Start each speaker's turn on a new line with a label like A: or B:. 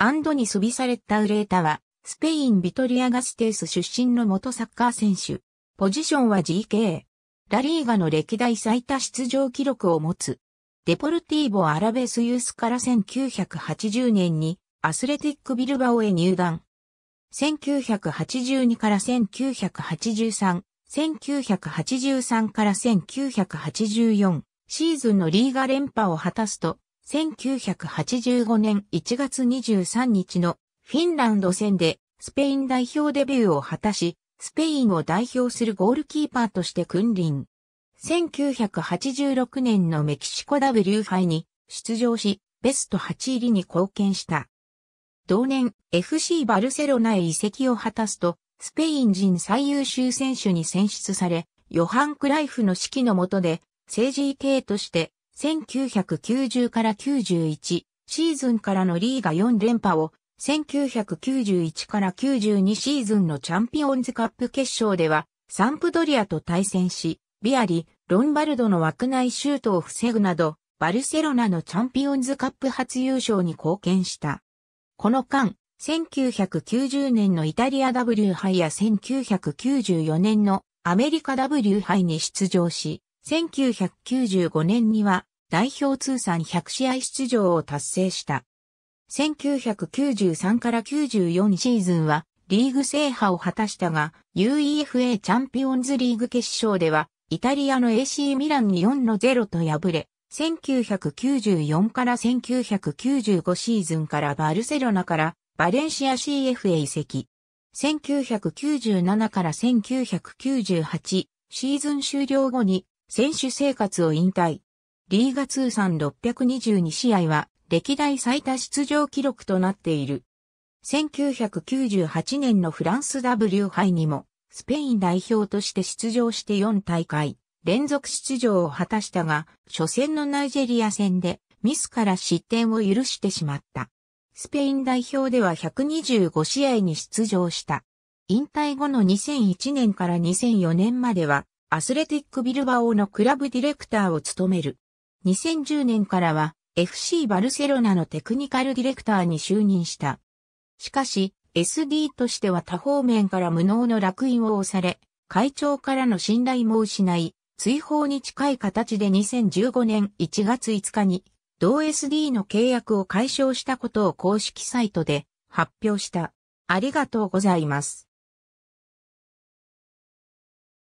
A: アンドニス・ビサレッタ・ウレータは、スペイン・ビトリア・ガステース出身の元サッカー選手。ポジションは GK。ラリーガの歴代最多出場記録を持つ。デポルティーボ・アラベス・ユースから1980年にアスレティック・ビルバオへ入団。1982から1983、1983から1984シーズンのリーガ連覇を果たすと、1985年1月23日のフィンランド戦でスペイン代表デビューを果たし、スペインを代表するゴールキーパーとして君臨。1986年のメキシコ W 杯に出場し、ベスト8入りに貢献した。同年、FC バルセロナへ移籍を果たすと、スペイン人最優秀選手に選出され、ヨハン・クライフの指揮の下で、政治系として1990から91シーズンからのリーガ4連覇を、1991から92シーズンのチャンピオンズカップ決勝では、サンプドリアと対戦し、ビアリ、ロンバルドの枠内シュートを防ぐなど、バルセロナのチャンピオンズカップ初優勝に貢献した。この間、1990年のイタリア W 杯や1994年のアメリカ W 杯に出場し、1995年には代表通算100試合出場を達成した。1993から94シーズンはリーグ制覇を果たしたが、UEFA チャンピオンズリーグ決勝では、イタリアの AC ミランに4の0と敗れ、1994から1995シーズンからバルセロナからバレンシア CF へ移籍。1997から1998シーズン終了後に選手生活を引退。リーガ通算622試合は歴代最多出場記録となっている。1998年のフランス W 杯にもスペイン代表として出場して4大会連続出場を果たしたが、初戦のナイジェリア戦でミスから失点を許してしまった。スペイン代表では125試合に出場した。引退後の2001年から2004年まではアスレティックビルバオのクラブディレクターを務める。2010年からは FC バルセロナのテクニカルディレクターに就任した。しかし、SD としては多方面から無能の落印を押され、会長からの信頼も失い、追放に近い形で2015年1月5日に、同 SD の契約を解消したことを公式サイトで発表した。ありがとうございます。